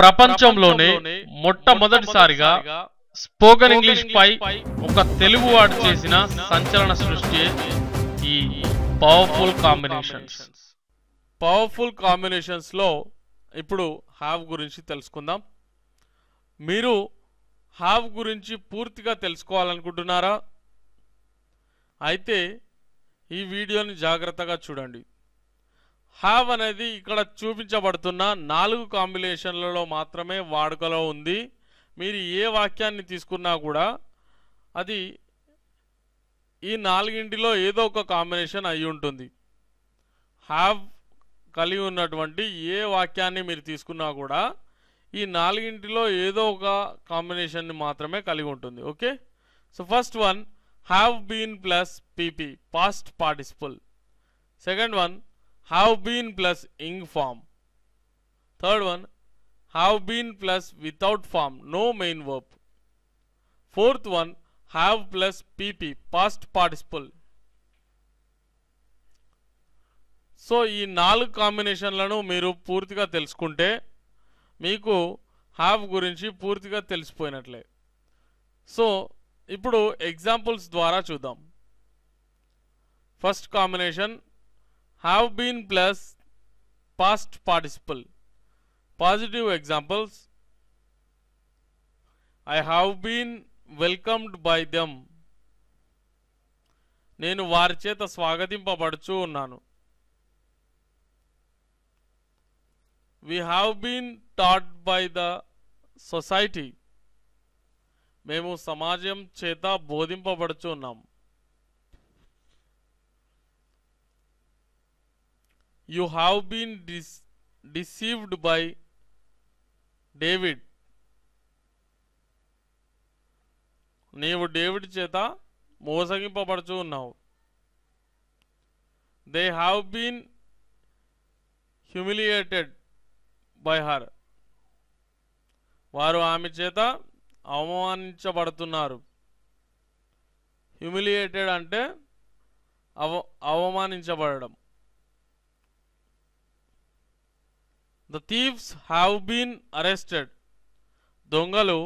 ప్రపంచంలోనే మొట్టమొదటిసారిగా spoken English పై ఒక తెలుగువాడు చేసిన సంచలన సృష్టి ఈ పవర్ఫుల్ కాంబినేషన్స్ పవర్ఫుల్ కాంబినేషన్స్లో ఇప్పుడు హ్యావ్ గురించి తెలుసుకుందాం మీరు హ్యావ్ గురించి పూర్తిగా తెలుసుకోవాలనుకుంటున్నారా అయితే ఈ వీడియోని జాగ్రత్తగా చూడండి హ్యావ్ అనేది ఇక్కడ చూపించబడుతున్న నాలుగు కాంబినేషన్లలో మాత్రమే వాడుకలో ఉంది మీరు ఏ వాక్యాన్ని తీసుకున్నా కూడా అది ఈ నాలుగింటిలో ఏదో ఒక కాంబినేషన్ అయి ఉంటుంది హ్యావ్ కలిగి ఉన్నటువంటి ఏ వాక్యాన్ని మీరు తీసుకున్నా కూడా ఈ నాలుగింటిలో ఏదో ఒక కాంబినేషన్ని మాత్రమే కలిగి ఉంటుంది okay so first one have been plus PP past participle second one have been plus ing form third one have been plus without form no main verb fourth one have plus PP past participle so ఈ నాలుగు కాంబినేషన్లను మీరు పూర్తిగా తెలుసుకుంటే మీకు have గురించి పూర్తిగా తెలిసిపోయినట్లే so ఇప్పుడు examples ద్వారా చూద్దాం first combination have been plus past participle positive examples I have been welcomed by them నేను వారి చేత స్వాగతింపబడుచు ఉన్నాను we have been taught by the society మేము సమాజం చేత బోధింపబడుచు ఉన్నాము you have డిస్ డిసీవ్డ్ బై డేవిడ్ నీవు డేవిడ్ చేత మోసగింపబడుచు ఉన్నావు they have been humiliated by her వారు ఆమె చేత అవమానించబడుతున్నారు హ్యూమిలియేటెడ్ అంటే అవ అవమానించబడడం the thieves have been arrested దొంగలు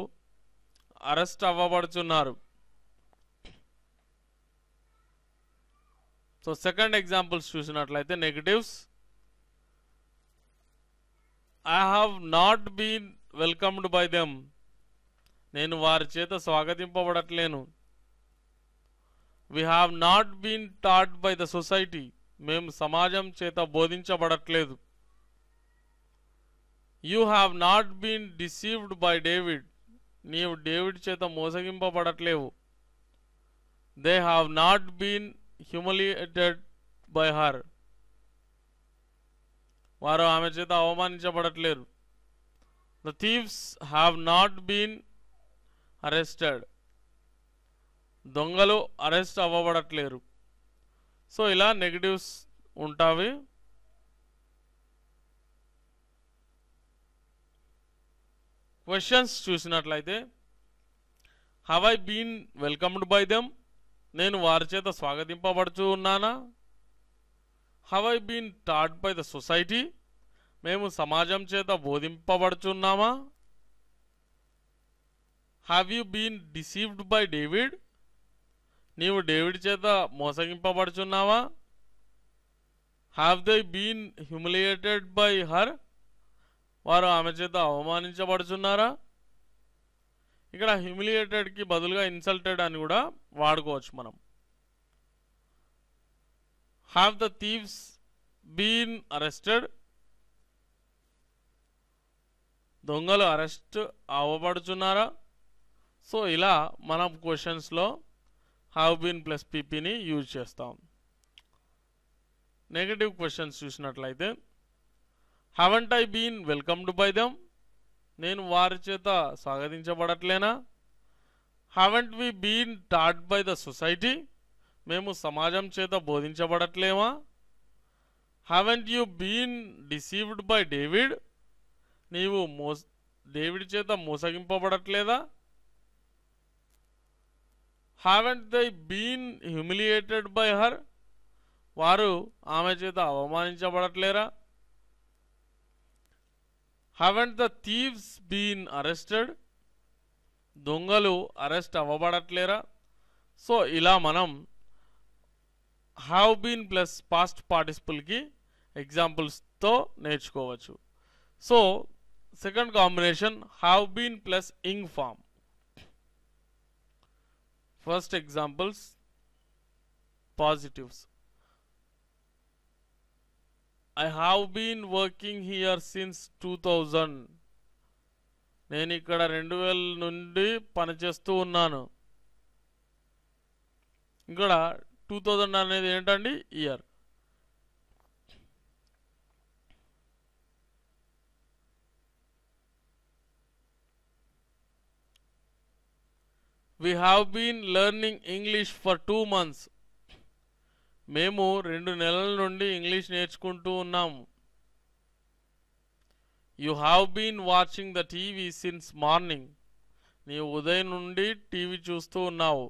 అరెస్ట్ అవ్వబడుచున్నారు సో సెకండ్ ఎగ్జాంపుల్స్ చూసినట్లయితే negatives I have not been welcomed by them నేను వారి చేత స్వాగతింపబడట్లేను we have not been taught by the society మేము సమాజం చేత బోధించబడట్లేదు you have not been deceived by David నీవు డేవిడ్ చేత మోసగింపబడట్లేవు they have not been humiliated by her వారు ఆమె చేత అవమానించబడట్లేరు the thieves have not been arrested దొంగలు అరెస్ట్ అవ్వబడట్లేరు సో ఇలా నెగిటివ్స్ ఉంటావి క్వశ్చన్స్ చూసినట్లయితే have I been welcomed by them నేను వారి చేత స్వాగతింపబడుచు ఉన్నానా have I been taught by the society మేము సమాజం చేత బోధింపబడుచున్నామా have you been deceived by David నీవు డేవిడ్ చేత మోసగింపబడుచున్నావా have they been humiliated by her వారు ఆమె చేత అవమానించబడుచున్నారా ఇక్కడ హ్యూమిలియేటెడ్కి బదులుగా ఇన్సల్టెడ్ అని కూడా వాడుకోవచ్చు మనం have the thieves been arrested దొంగలు అరెస్ట్ అవ్వబడుచున్నారా సో ఇలా మనం క్వశ్చన్స్లో హ్యావ్ బీన్ ప్లస్ పీపీని యూజ్ చేస్తాం నెగటివ్ క్వశ్చన్స్ చూసినట్లయితే haven't I been welcomed by them నేను వారి చేత స్వాగతించబడట్లేనా haven't we been taught by the society మేము సమాజం చేత బోధించబడట్లేమా haven't you been deceived by David నీవు మోస డేవిడ్ చేత మోసగింపబడట్లేదా haven't they been humiliated by her వారు ఆమె చేత అవమానించబడట్లేరా haven't the thieves been arrested దొంగలు అరెస్ట్ అవ్వబడట్లేరా సో ఇలా మనం హ్యావ్ బీన్ ప్లస్ పాస్ట్ పార్టిసిపుల్కి ఎగ్జాంపుల్స్తో నేర్చుకోవచ్చు so second combination have been plus ing form first examples positives I have been working here since two thousand నేను ఇక్కడ రెండు వేల నుండి పనిచేస్తూ ఉన్నాను ఇక్కడ టూ థౌజండ్ అనేది ఏంటండి year we have been learning English for two months మేము రెండు నెలల నుండి ఇంగ్లీష్ నేర్చుకుంటూ ఉన్నాము you have been watching the TV since morning నీవు ఉదయం నుండి టీవీ చూస్తూ ఉన్నావు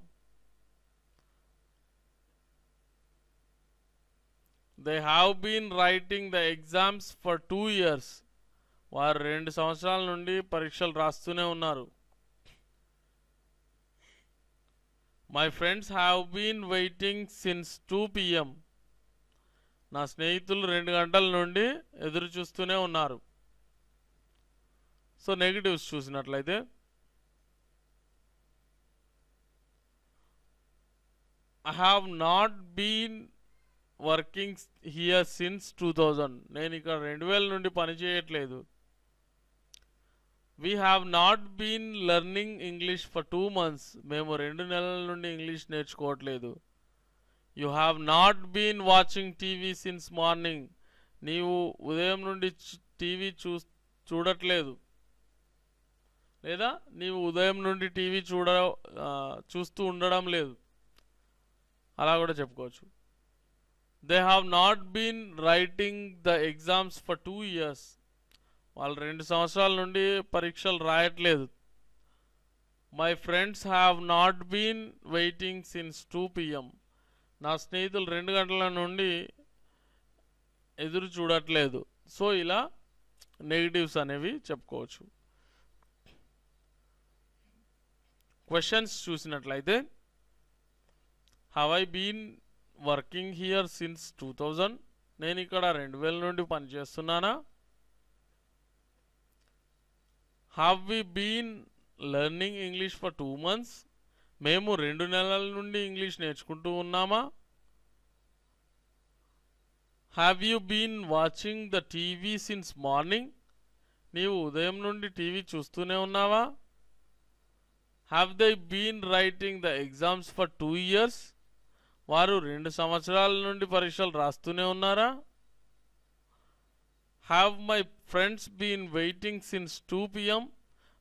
they have been writing the exams for two years వారు రెండు సంవత్సరాల నుండి పరీక్షలు రాస్తూనే ఉన్నారు my friends have been waiting since two PM నా స్నేహితులు రెండు గంటల నుండి ఎదురు చూస్తూనే ఉన్నారు సో నెగిటివ్స్ చూసినట్లయితే I have not been working here since two thousand నేను ఇక్కడ రెండు వేల నుండి పనిచేయట్లేదు we have not been learning English for two months మేము రెండు నెలల నుండి ఇంగ్లీష్ నేర్చుకోవట్లేదు you have not been watching TV since morning నీవు ఉదయం నుండి టీవీ చూ చూడట్లేదు లేదా నీవు ఉదయం నుండి టీవీ చూడ చూస్తూ ఉండడం లేదు అలా కూడా చెప్పుకోవచ్చు they have not been writing the exams for two years వాళ్ళు రెండు సంవత్సరాల నుండి పరీక్షలు రాయట్లేదు my friends have not been waiting since two PM నా స్నేహితులు రెండు గంటల నుండి ఎదురు చూడట్లేదు సో ఇలా నెగిటివ్స్ అనేవి చెప్పుకోవచ్చు క్వశ్చన్స్ చూసినట్లయితే have I been working here since two thousand నేను ఇక్కడ రెండు వేల నుండి పనిచేస్తున్నానా have we been learning English for two months మేము రెండు నెలల నుండి ఇంగ్లీష్ నేర్చుకుంటూ ఉన్నామా have you been watching the TV since morning నీవు ఉదయం నుండి టీవీ చూస్తూనే ఉన్నావా have they been writing the exams for two years వారు రెండు సంవత్సరాల నుండి పరీక్షలు రాస్తూనే ఉన్నారా have my friends been waiting since two PM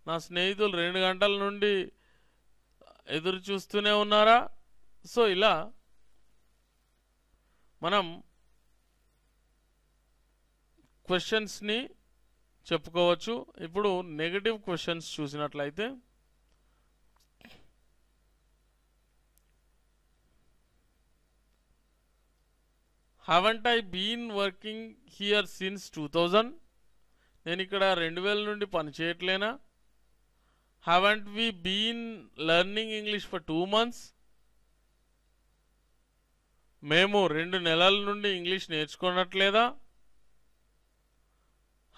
నా స్నేహితులు రెండు గంటల నుండి ఎదురు చూస్తూనే ఉన్నారా సో ఇలా మనం క్వశ్చన్స్ని చెప్పుకోవచ్చు ఇప్పుడు నెగటివ్ క్వశ్చన్స్ చూసినట్లయితే haven't I been working here since two thousand నేను ఇక్కడ రెండు వేల నుండి పని చేయట్లేనా haven't we been learning English for two months మేము రెండు నెలల నుండి ఇంగ్లీష్ నేర్చుకున్నట్లేదా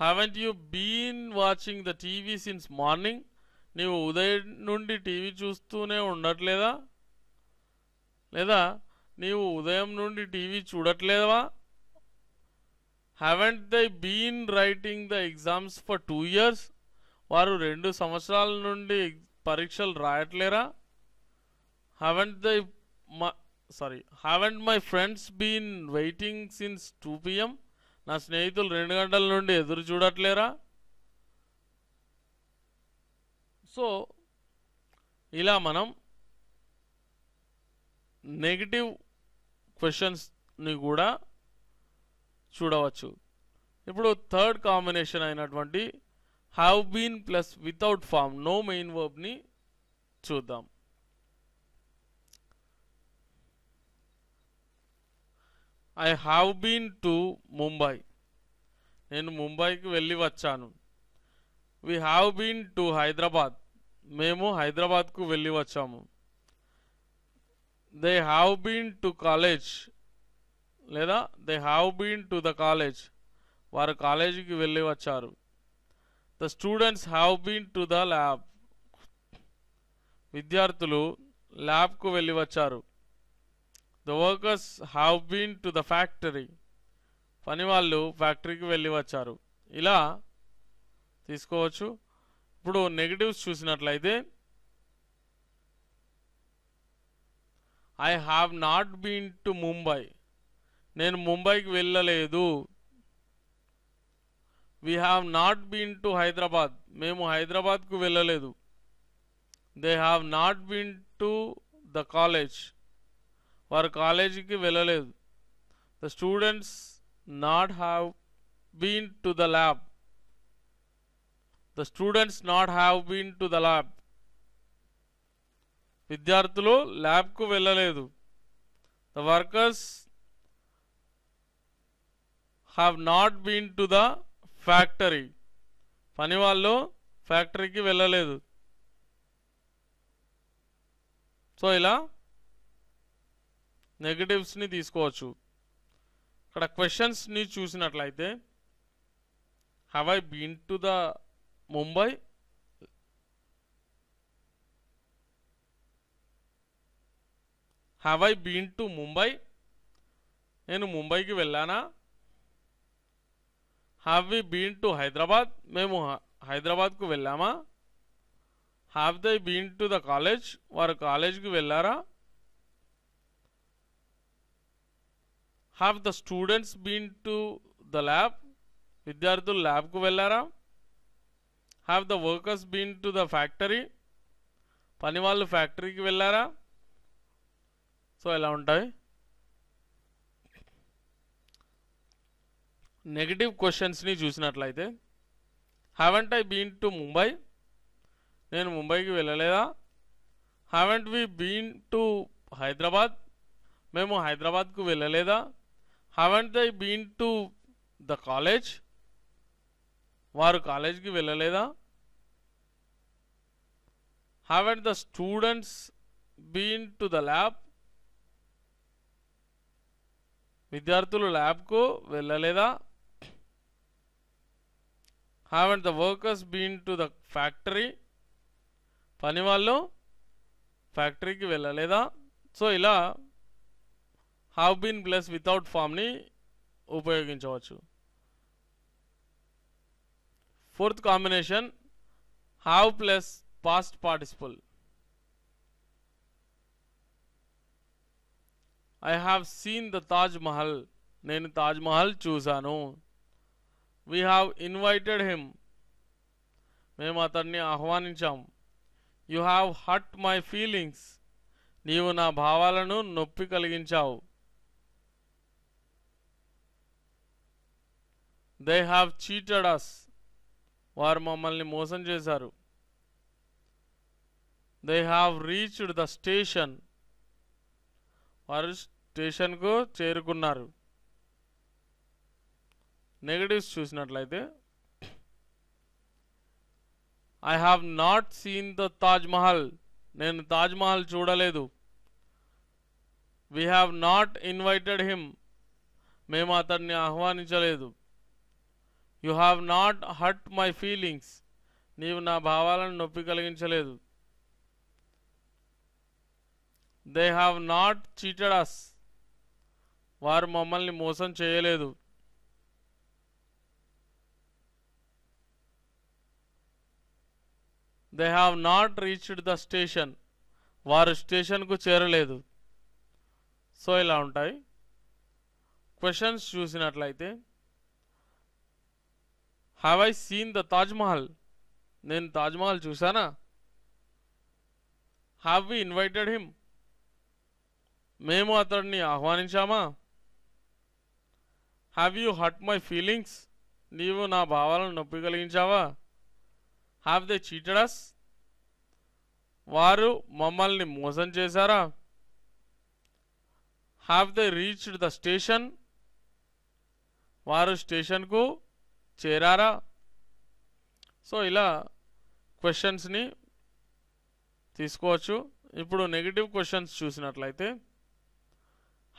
haven't you been watching the TV since morning నీవు ఉదయం నుండి టీవీ చూస్తూనే ఉండట్లేదా లేదా నీవు ఉదయం నుండి టీవీ చూడట్లేదా haven't they been writing the exams for two years వారు రెండు సంవత్సరాల నుండి పరీక్షలు రాయట్లేరా haven't they sorry haven't my friends been waiting since two PM నా స్నేహితులు రెండు గంటల నుండి ఎదురు చూడట్లేరా సో ఇలా మనం నెగిటివ్ క్వశ్చన్స్ని కూడా చూడవచ్చు ఇప్పుడు థర్డ్ కాంబినేషన్ అయినటువంటి have been plus without form no main వర్బ్ని చూద్దాం I have been to Mumbai నేను ముంబైకి వెళ్ళి వచ్చాను we have been to Hyderabad మేము హైదరాబాద్కు వెళ్ళి వచ్చాము they have been to college లేదా they have been to the college వారు కాలేజీకి వెళ్ళి వచ్చారు the students have been to the lab విద్యార్థులు ల్యాబ్కు వెళ్ళి వచ్చారు the workers have been to the factory పని వాళ్ళు ఫ్యాక్టరీకి వెళ్ళి వచ్చారు ఇలా తీసుకోవచ్చు ఇప్పుడు నెగిటివ్స్ చూసినట్లయితే I have not been to Mumbai నేను ముంబైకి వెళ్ళలేదు we have not been to Hyderabad మేము హైదరాబాద్కు వెళ్ళలేదు they have not been to the college వారు కాలేజీకి వెళ్ళలేదు the students not have been to the lab the students not have been to the lab విద్యార్థులు ల్యాబ్కు వెళ్ళలేదు the workers have not been to the factory పని వాళ్ళు ఫ్యాక్టరీకి వెళ్ళలేదు సో ఇలా నెగటివ్స్ని తీసుకోవచ్చు ఇక్కడ క్వశ్చన్స్ని చూసినట్లయితే have I been to the Mumbai have I been to Mumbai నేను ముంబైకి వెళ్ళానా have we been to Hyderabad మేము హైదరాబాద్కు వెళ్ళామా have they been to the college వారు కాలేజ్కి వెళ్ళారా have the students been to the lab విద్యార్థులు ల్యాబ్కు వెళ్ళారా have the workers been to the factory పని వాళ్ళు ఫ్యాక్టరీకి వెళ్ళారా तोला ఉంటాయ్ నెగటివ్ क्वेश्चंस ని చూసినట్లయితే haven't I been to Mumbai నేను ముంబైకి వెళ్ళలేదా haven't we been to Hyderabad మేము హైదరాబాద్ కు వెళ్ళలేదా haven't I been to the college వారు కాలేజ్ కి వెళ్ళలేదా haven't the students been to the lab విద్యార్థులు ల్యాబ్కు వెళ్ళలేదా and the workers been to the factory పని వాళ్ళు ఫ్యాక్టరీకి వెళ్ళలేదా సో ఇలా హ్యావ్ బీన్ ప్లస్ వితౌట్ ఫామ్ని ఉపయోగించవచ్చు fourth combination have plus past participle I have seen the Taj Mahal నేను తాజ్ మహల్ చూశాను వీ హ్యావ్ ఇన్వైటెడ్ హిమ్ మేము అతన్ని ఆహ్వానించాం you have hurt my feelings నీవు నా భావాలను నొప్పి కలిగించావు దే హ్యావ్ చీటెడ్ అస్ వారు మమ్మల్ని మోసం చేశారు they have reached the station వారు స్టేషన్కు చేరుకున్నారు నెగటివ్స్ చూసినట్లయితే I have not seen the Taj Mahal నేను తాజ్ మహల్ చూడలేదు we have not invited him మేము అతన్ని ఆహ్వానించలేదు you have not hurt my feelings నీవు నా భావాలను నొప్పి కలిగించలేదు they have not cheated us వారు మమ్మల్ని మోసం చేయలేదు they have not reached the station వారు స్టేషన్కు చేరలేదు సో ఇలా ఉంటాయి క్వశ్చన్స్ చూసినట్లయితే have I seen the Taj Mahal నేను తాజ్మహల్ చూసానా హ్యావ్ వి ఇన్వైటెడ్ హిమ్ మేము అతడిని ఆహ్వానించామా have you hurt my feelings నీవు నా భావాలను నొప్పి కలిగించావా హ్యావ్ దే చీటడస్ వారు మమ్మల్ని మోసం చేశారా have they reached the station వారు స్టేషన్కు చేరారా సో ఇలా క్వశ్చన్స్ని తీసుకోవచ్చు ఇప్పుడు నెగిటివ్ క్వశ్చన్స్ చూసినట్లయితే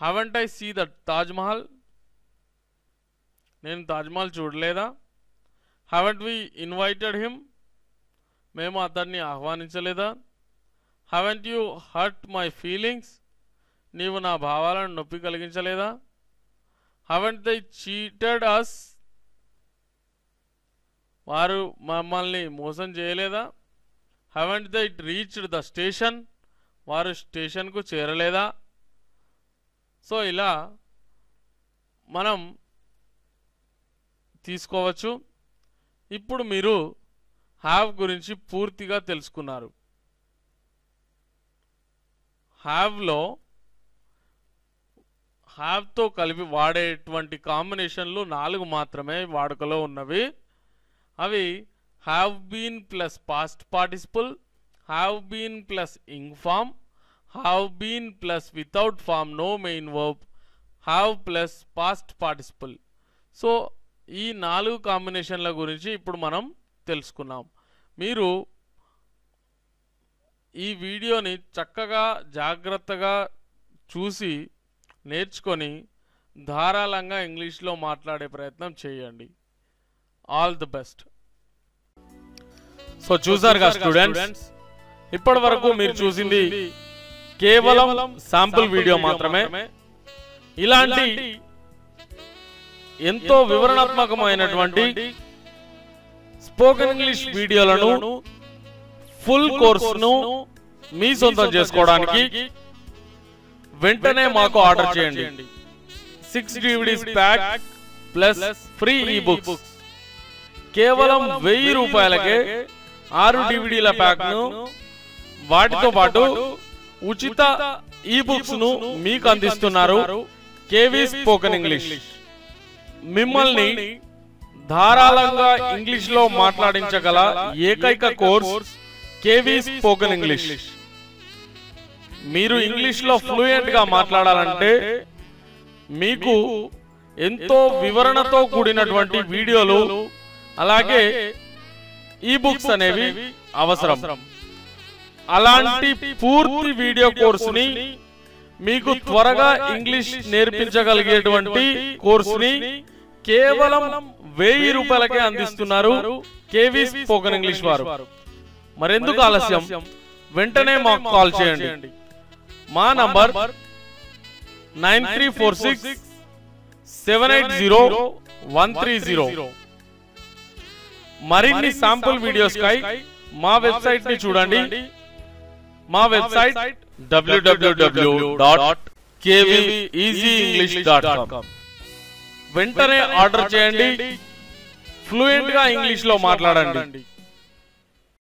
haven't I see the Taj Mahal నేను తాజ్మహల్ చూడలేదా హవెంట్ వి ఇన్వైటెడ్ హిమ్ మేము అతన్ని ఆహ్వానించలేదా haven't you hurt my feelings నీవు నా భావాలను నొప్పి కలిగించలేదా హవెంట్ దై చీటెడ్ అస్ వారు మమ్మల్ని మోసం చేయలేదా హవెంట్ దై రీచ్డ్ ద స్టేషన్ వారు స్టేషన్కు చేరలేదా సో ఇలా మనం తీసుకోవచ్చు ఇప్పుడు మీరు హ్యావ్ గురించి పూర్తిగా తెలుసుకున్నారు హ్యావ్లో హ్యావ్తో కలిపి వాడేటువంటి కాంబినేషన్లు నాలుగు మాత్రమే వాడుకలో ఉన్నవి అవి have been plus past participle have been plus ing form have been plus without form no main verb have plus past participle so ఈ నాలుగు కాంబినేషన్ల గురించి ఇప్పుడు మనం తెలుసుకున్నాం మీరు ఈ వీడియోని చక్కగా జాగ్రత్తగా చూసి నేర్చుకొని ధారాళంగా ఇంగ్లీష్లో మాట్లాడే ప్రయత్నం చేయండి ఆల్ ది బెస్ట్ సో చూసారు కదా స్టూడెంట్స్ ఇప్పటి వరకు మీరు చూసింది కేవలం శాంపుల్ వీడియో మాత్రమే ఇలాంటి ఎంతో వివరణాత్మకమైనటువంటి స్పోకెన్ ఇంగ్లీష్ వీడియోలను ఫుల్ ను మీ సొంతం చేసుకోవడానికి వెంటనే మాకు ఆర్డర్ చేయండి six DVDs pack plus free e books కేవలం వెయ్యి రూపాయలకే ఆరు డివిడీల ప్యాక్ను వాటితో పాటు ఉచిత ఈ బుక్స్ ను మీకు అందిస్తున్నారు కేవీ స్పోకెన్ ఇంగ్లీష్ మిమ్మల్ని ధారాళంగా ఇంగ్లీష్ లో మాట్లాడించగల ఏకైక కోర్స్ కేవీ స్పోకెన్ ఇంగ్లీష్ మీరు ఇంగ్లీష్ లో ఫ్లూయెంట్ గా మాట్లాడాలంటే మీకు ఎంతో వివరణతో కూడినటువంటి వీడియోలు అలాగే ఈ బుక్స్ అనేవి అవసరం అలాంటి పూర్తి వీడియో ని మీకు త్వరగా ఇంగ్లీష్ నేర్పించగలిగేటువంటి కోర్సుని కేవలం వెయ్యి రూపాయలకే అందిస్తున్నారు కేవీ స్పోకన్ ఇంగ్లీష్ వారు మరెందుకు ఆలస్యం వెంటనే మాకు కాల్ చేయండి మా number nine three four six seven eight zero one three zero మరిన్ని శాంపుల్ వీడియోస్ కై మా వెబ్సైట్ ని చూడండి మా website WWW dot KV easy English dot com వెంటనే ఆర్డర్ చేయండి ఫ్లూయెంట్ గా ఇంగ్లీష్ లో మాట్లాడండి